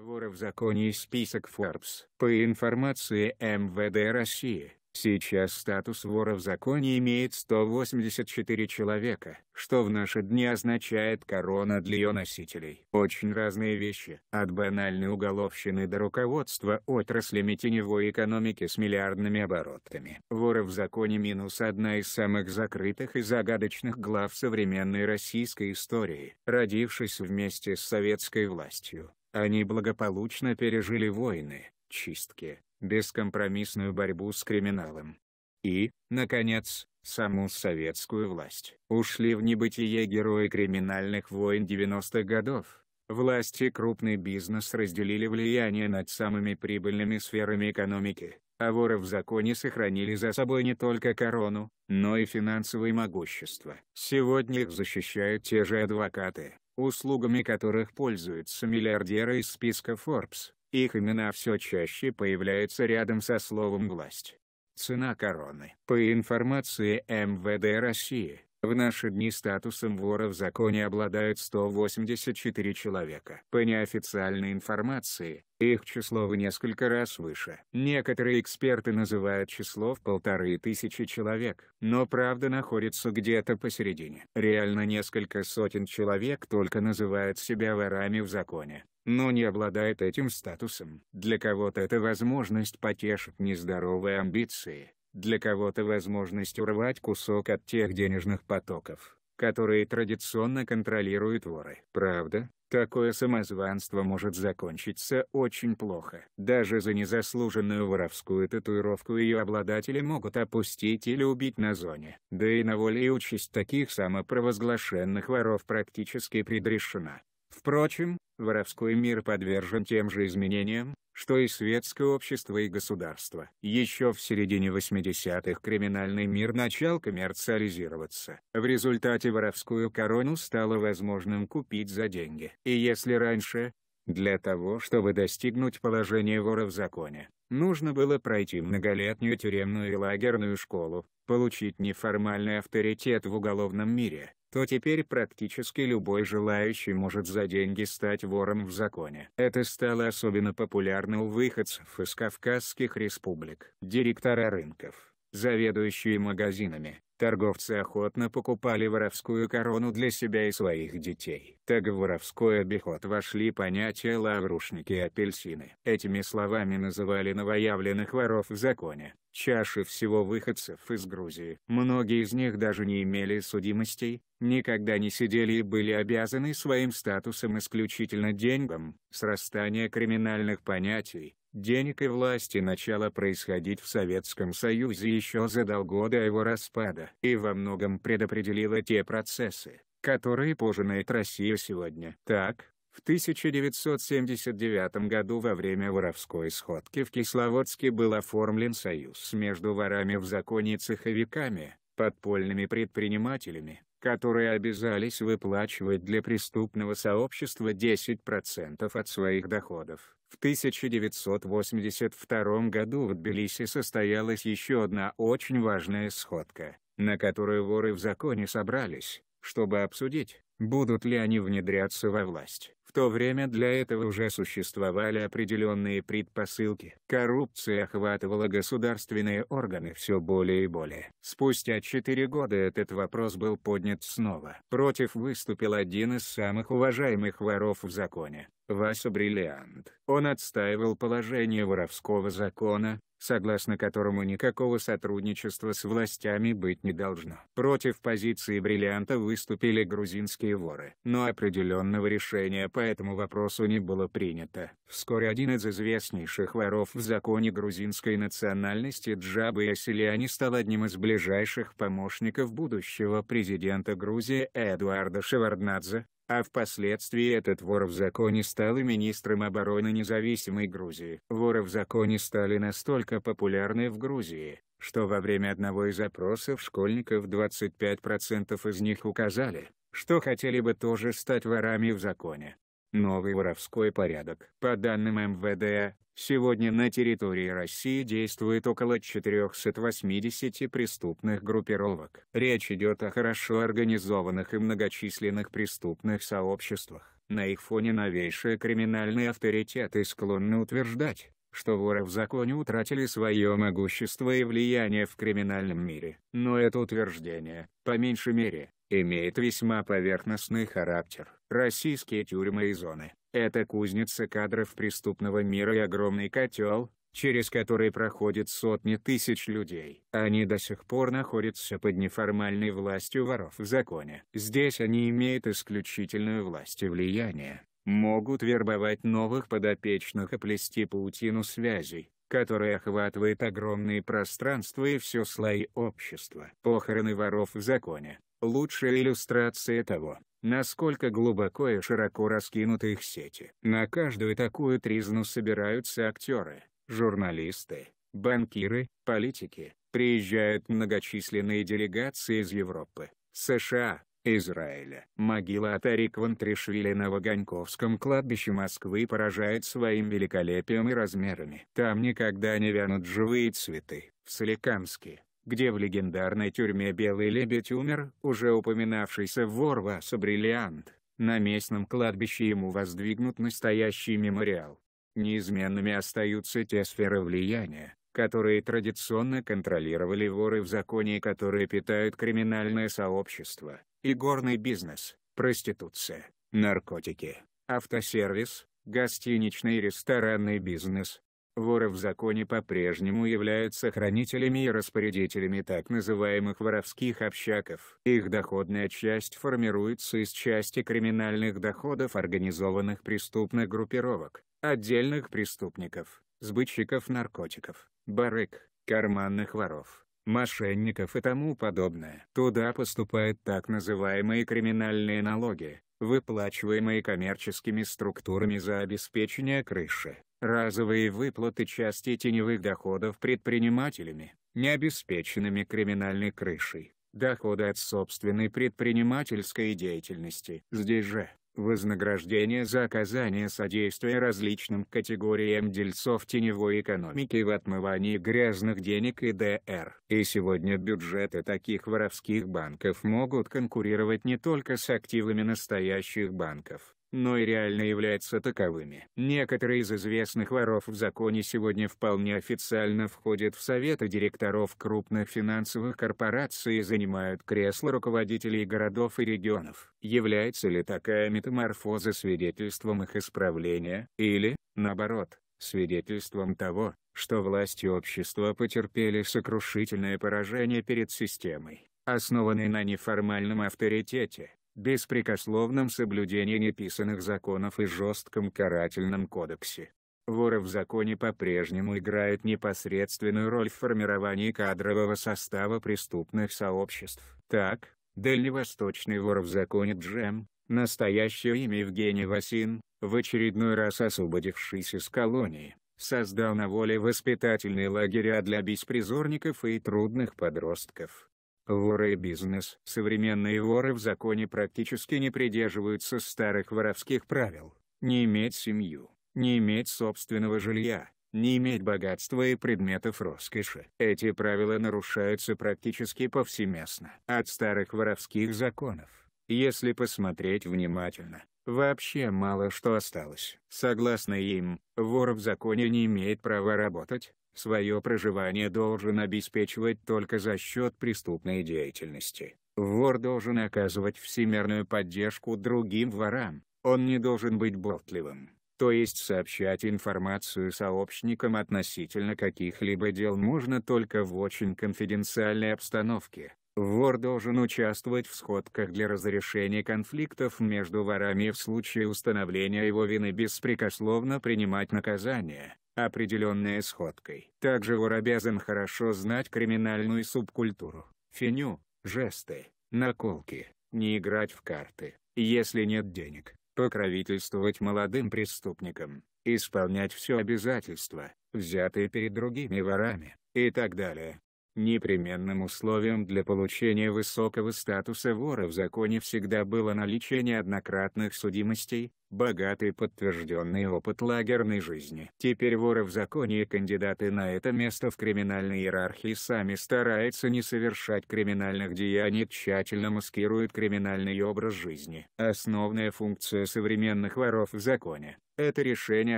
Воры в законе и список Forbes. По информации МВД России, сейчас статус вора в законе имеет 184 человека, что в наши дни означает корона для ее носителей. Очень разные вещи. От банальной уголовщины до руководства отраслями теневой экономики с миллиардными оборотами. Воры в законе минус одна из самых закрытых и загадочных глав современной российской истории, родившись вместе с советской властью. Они благополучно пережили войны, чистки, бескомпромиссную борьбу с криминалом. И, наконец, саму советскую власть. Ушли в небытие герои криминальных войн 90-х годов. Власти и крупный бизнес разделили влияние над самыми прибыльными сферами экономики, а воры в законе сохранили за собой не только корону, но и финансовое могущество. Сегодня их защищают те же адвокаты, услугами которых пользуются миллиардеры из списка Forbes, их имена все чаще появляются рядом со словом «власть». Цена короны. По информации МВД России, в наши дни статусом вора в законе обладают 184 человека. По неофициальной информации, их число в несколько раз выше. Некоторые эксперты называют число в полторы тысячи человек, но правда находится где-то посередине. Реально несколько сотен человек только называют себя ворами в законе но не обладает этим статусом. Для кого-то это возможность потешить нездоровые амбиции, для кого-то возможность урвать кусок от тех денежных потоков, которые традиционно контролируют воры. Правда, такое самозванство может закончиться очень плохо. Даже за незаслуженную воровскую татуировку ее обладатели могут опустить или убить на зоне. Да и на воле и участь таких самопровозглашенных воров практически предрешена. Впрочем, воровской мир подвержен тем же изменениям, что и светское общество и государство. Еще в середине 80-х криминальный мир начал коммерциализироваться. В результате воровскую корону стало возможным купить за деньги. И если раньше, для того чтобы достигнуть положения вора в законе, нужно было пройти многолетнюю тюремную и лагерную школу, получить неформальный авторитет в уголовном мире, то теперь практически любой желающий может за деньги стать вором в законе. Это стало особенно популярно у выходцев из Кавказских республик. Директора рынков, заведующие магазинами, торговцы охотно покупали воровскую корону для себя и своих детей. Так в воровской обиход вошли понятия лаврушники и апельсины. Этими словами называли новоявленных воров в законе, чаще всего выходцев из Грузии. Многие из них даже не имели судимостей, никогда не сидели и были обязаны своим статусом исключительно деньгам. Срастание криминальных понятий, денег и власти начало происходить в Советском Союзе еще за до его распада и во многом предопределило те процессы, которые пожинает Россия сегодня. Так, в 1979 году во время воровской сходки в Кисловодске был оформлен союз между ворами в законе цеховиками, подпольными предпринимателями, которые обязались выплачивать для преступного сообщества 10% от своих доходов. В 1982 году в Тбилиси состоялась еще одна очень важная сходка, на которую воры в законе собрались, чтобы обсудить, будут ли они внедряться во власть. В то время для этого уже существовали определенные предпосылки. Коррупция охватывала государственные органы все более и более. Спустя четыре года этот вопрос был поднят снова. Против выступил один из самых уважаемых воров в законе, Васа Бриллиант. Он отстаивал положение воровского закона, согласно которому никакого сотрудничества с властями быть не должно. Против позиции бриллианта выступили грузинские воры, но определенного решения по этому вопросу не было принято. Вскоре один из известнейших воров в законе грузинской национальности Джабы Яселяни стал одним из ближайших помощников будущего президента Грузии Эдуарда Шеварднадзе, а впоследствии этот вор в законе стал и министром обороны независимой Грузии. Воры в законе стали настолько популярны в Грузии, что во время одного из опросов школьников 25% из них указали, что хотели бы тоже стать ворами в законе. Новый воровской порядок. По данным МВД, сегодня на территории России действует около 480 преступных группировок. Речь идет о хорошо организованных и многочисленных преступных сообществах. На их фоне новейшие криминальные авторитеты склонны утверждать, что воры в законе утратили свое могущество и влияние в криминальном мире. Но это утверждение, по меньшей мере, имеет весьма поверхностный характер. Российские тюрьмы и зоны – это кузница кадров преступного мира и огромный котел, через который проходят сотни тысяч людей. Они до сих пор находятся под неформальной властью воров в законе. Здесь они имеют исключительную власть и влияние, могут вербовать новых подопечных и плести паутину связей, которая охватывает огромные пространства и все слои общества. Похороны воров в законе лучшая иллюстрация того, насколько глубоко и широко раскинуты их сети. На каждую такую тризну собираются актеры, журналисты, банкиры, политики, приезжают многочисленные делегации из Европы, США, Израиля. Могила Атари Вантришвили на Ваганьковском кладбище Москвы поражает своим великолепием и размерами. Там никогда не вянут живые цветы. В Соликамске, где в легендарной тюрьме «Белый лебедь» умер уже упоминавшийся вор Васа Бриллиант. На местном кладбище ему воздвигнут настоящий мемориал. Неизменными остаются те сферы влияния, которые традиционно контролировали воры в законе и которые питают криминальное сообщество, и горный бизнес, проституция, наркотики, автосервис, гостиничный и ресторанный бизнес, Воры в законе по-прежнему являются хранителями и распорядителями так называемых воровских общаков. Их доходная часть формируется из части криминальных доходов организованных преступных группировок, отдельных преступников, сбытчиков наркотиков, барыг, карманных воров, мошенников и тому подобное. Туда поступают так называемые криминальные налоги, выплачиваемые коммерческими структурами за обеспечение крыши разовые выплаты части теневых доходов предпринимателями, не обеспеченными криминальной крышей, доходы от собственной предпринимательской деятельности. Здесь же, вознаграждение за оказание содействия различным категориям дельцов теневой экономики в отмывании грязных денег и ДР. И сегодня бюджеты таких воровских банков могут конкурировать не только с активами настоящих банков, но и реально являются таковыми. Некоторые из известных воров в законе сегодня вполне официально входят в советы директоров крупных финансовых корпораций и занимают кресла руководителей городов и регионов. Является ли такая метаморфоза свидетельством их исправления, или, наоборот, свидетельством того, что власти общества потерпели сокрушительное поражение перед системой, основанной на неформальном авторитете, беспрекословном соблюдении неписанных законов и жестком карательном кодексе. Воры в законе по-прежнему играют непосредственную роль в формировании кадрового состава преступных сообществ. Так, дальневосточный вор в законе Джем, настоящее имя Евгений Васин, в очередной раз освободившись из колонии, создал на воле воспитательные лагеря для беспризорников и трудных подростков. Воры и бизнес. Современные воры в законе практически не придерживаются старых воровских правил. Не иметь семью, не иметь собственного жилья, не иметь богатства и предметов роскоши. Эти правила нарушаются практически повсеместно. От старых воровских законов, если посмотреть внимательно, вообще мало что осталось. Согласно им, вор в законе не имеет права работать, свое проживание должен обеспечивать только за счет преступной деятельности. Вор должен оказывать всемирную поддержку другим ворам, он не должен быть болтливым, то есть сообщать информацию сообщникам относительно каких-либо дел можно только в очень конфиденциальной обстановке. Вор должен участвовать в сходках для разрешения конфликтов между ворами в случае установления его вины беспрекословно принимать наказание, определенной сходкой. Также вор обязан хорошо знать криминальную субкультуру, феню, жесты, наколки, не играть в карты, если нет денег, покровительствовать молодым преступникам, исполнять все обязательства, взятые перед другими ворами, и так далее. Непременным условием для получения высокого статуса вора в законе всегда было наличие неоднократных судимостей, богатый подтвержденный опыт лагерной жизни. Теперь воры в законе и кандидаты на это место в криминальной иерархии сами стараются не совершать криминальных деяний тщательно маскируют криминальный образ жизни. Основная функция современных воров в законе – это решение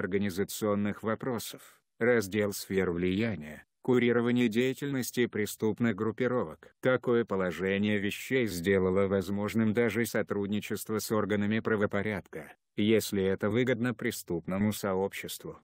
организационных вопросов, раздел сфер влияния, курирование деятельности преступных группировок. Такое положение вещей сделало возможным даже сотрудничество с органами правопорядка, если это выгодно преступному сообществу.